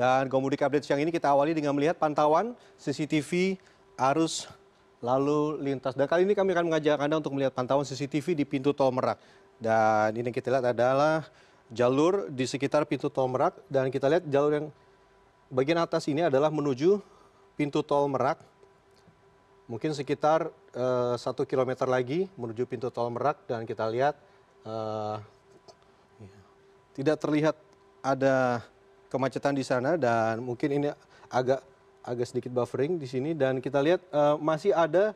Dan Gomudik Update siang ini kita awali dengan melihat pantauan CCTV arus lalu lintas. Dan kali ini kami akan mengajak Anda untuk melihat pantauan CCTV di pintu tol Merak. Dan ini yang kita lihat adalah jalur di sekitar pintu tol Merak. Dan kita lihat jalur yang bagian atas ini adalah menuju pintu tol Merak. Mungkin sekitar eh, satu eh, kilometer lagi menuju pintu tol Merak. Dan kita lihat uh, tidak terlihat ada kemacetan di sana dan mungkin ini agak agak sedikit buffering di sini dan kita lihat uh, masih ada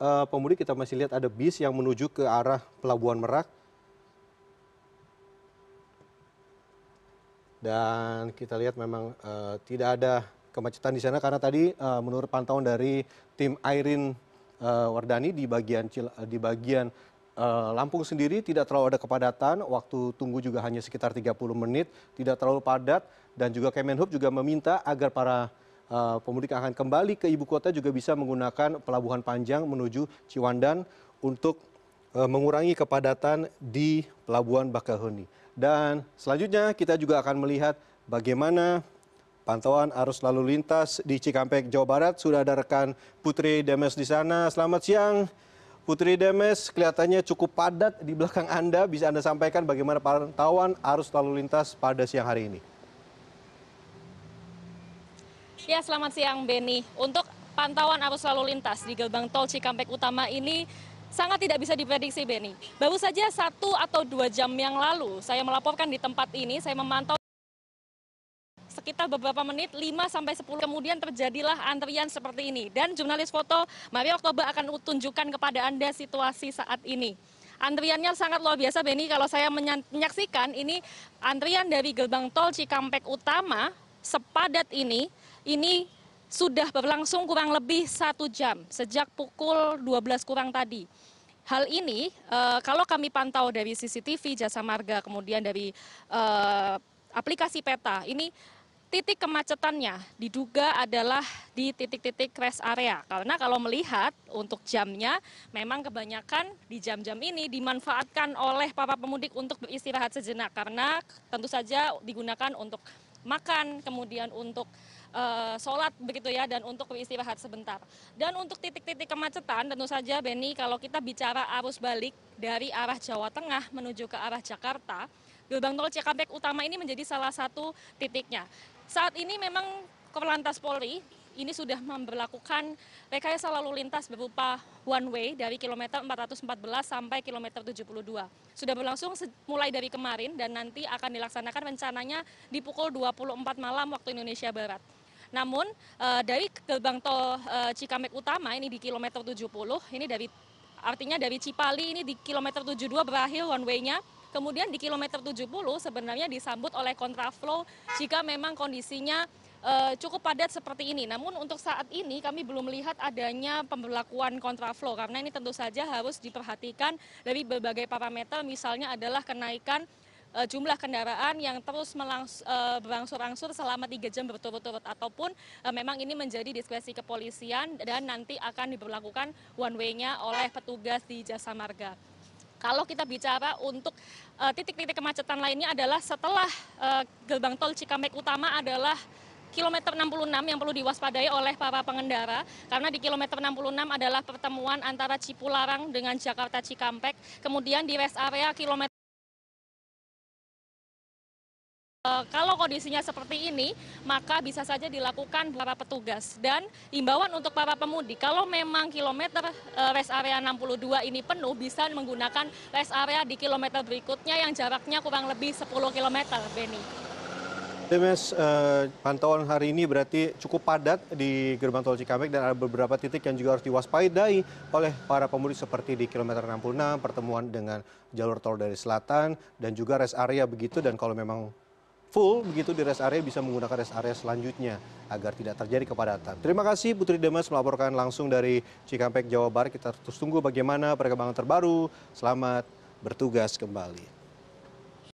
uh, pemudik kita masih lihat ada bis yang menuju ke arah pelabuhan Merak. Dan kita lihat memang uh, tidak ada kemacetan di sana karena tadi uh, menurut pantauan dari tim Airin uh, Wardani di bagian di bagian Eh, Lampung sendiri tidak terlalu ada kepadatan, waktu tunggu juga hanya sekitar 30 menit, tidak terlalu padat dan juga Kemenhub juga meminta agar para eh, pemudik akan kembali ke ibu kota juga bisa menggunakan pelabuhan panjang menuju Ciwandan untuk eh, mengurangi kepadatan di pelabuhan Bakahuni. Dan selanjutnya kita juga akan melihat bagaimana pantauan arus lalu lintas di Cikampek, Jawa Barat. Sudah ada rekan Putri Demes di sana. Selamat siang. Putri Demes kelihatannya cukup padat di belakang Anda. Bisa Anda sampaikan bagaimana pantauan arus lalu lintas pada siang hari ini? Ya, selamat siang Beni. Untuk pantauan arus lalu lintas di gerbang tol Cikampek Utama ini sangat tidak bisa diprediksi Beni. Baru saja satu atau dua jam yang lalu saya melaporkan di tempat ini, saya memantau sekitar beberapa menit 5 sampai 10 kemudian terjadilah antrian seperti ini dan jurnalis foto Maria Oktober akan tunjukkan kepada Anda situasi saat ini antriannya sangat luar biasa Beni kalau saya menyaksikan ini antrian dari gerbang tol Cikampek Utama sepadat ini ini sudah berlangsung kurang lebih satu jam sejak pukul 12 kurang tadi. Hal ini e, kalau kami pantau dari CCTV Jasa Marga kemudian dari e, aplikasi peta ini titik kemacetannya diduga adalah di titik-titik rest area. Karena kalau melihat untuk jamnya memang kebanyakan di jam-jam ini dimanfaatkan oleh para pemudik untuk beristirahat sejenak karena tentu saja digunakan untuk makan, kemudian untuk eh, sholat begitu ya, dan untuk beristirahat sebentar. Dan untuk titik-titik kemacetan, tentu saja Benny, kalau kita bicara arus balik dari arah Jawa Tengah menuju ke arah Jakarta, gerbang tol Cikampek utama ini menjadi salah satu titiknya saat ini memang Korlantas Polri ini sudah memperlakukan rekayasa lalu lintas berupa one way dari kilometer 414 sampai kilometer 72. Sudah berlangsung mulai dari kemarin dan nanti akan dilaksanakan rencananya di pukul 24 malam waktu Indonesia Barat. Namun eh, dari gerbang tol eh, Cikampek Utama ini di kilometer 70, ini dari artinya dari Cipali ini di kilometer 72 berakhir one way-nya Kemudian di kilometer 70 sebenarnya disambut oleh kontraflow jika memang kondisinya uh, cukup padat seperti ini. Namun untuk saat ini kami belum melihat adanya pemberlakuan kontraflow karena ini tentu saja harus diperhatikan dari berbagai parameter misalnya adalah kenaikan eh, jumlah kendaraan yang terus eh, berangsur-angsur selama tiga jam berturut-turut ataupun memang ini menjadi diskresi kepolisian dan nanti akan diberlakukan one way-nya oleh petugas di Jasa Marga kalau kita bicara untuk eh, titik titik kemacetan lainnya adalah setelah eh, gerbang tol cikampek utama adalah kilometer 66 yang perlu diwaspadai oleh para pengendara karena di kilometer 66 adalah pertemuan antara Cipularang dengan Jakarta Cikampek. Kemudian di rest area kilometer Eh, kalau kondisinya seperti ini, maka bisa saja dilakukan para petugas. Dan imbauan untuk para pemudik, kalau memang kilometer eh, rest area 62 ini penuh, bisa menggunakan rest area di kilometer berikutnya yang jaraknya kurang lebih 10 km, Beni. Demes, eh, pantauan hari ini berarti cukup padat di gerbang tol Cikampek dan ada beberapa titik yang juga harus diwaspadai oleh para pemudik seperti di kilometer 66, pertemuan dengan jalur tol dari selatan, dan juga rest area begitu. Dan kalau memang full begitu di rest area bisa menggunakan rest area selanjutnya agar tidak terjadi kepadatan. Terima kasih Putri Demas melaporkan langsung dari Cikampek, Jawa Barat. Kita terus tunggu bagaimana perkembangan terbaru. Selamat bertugas kembali.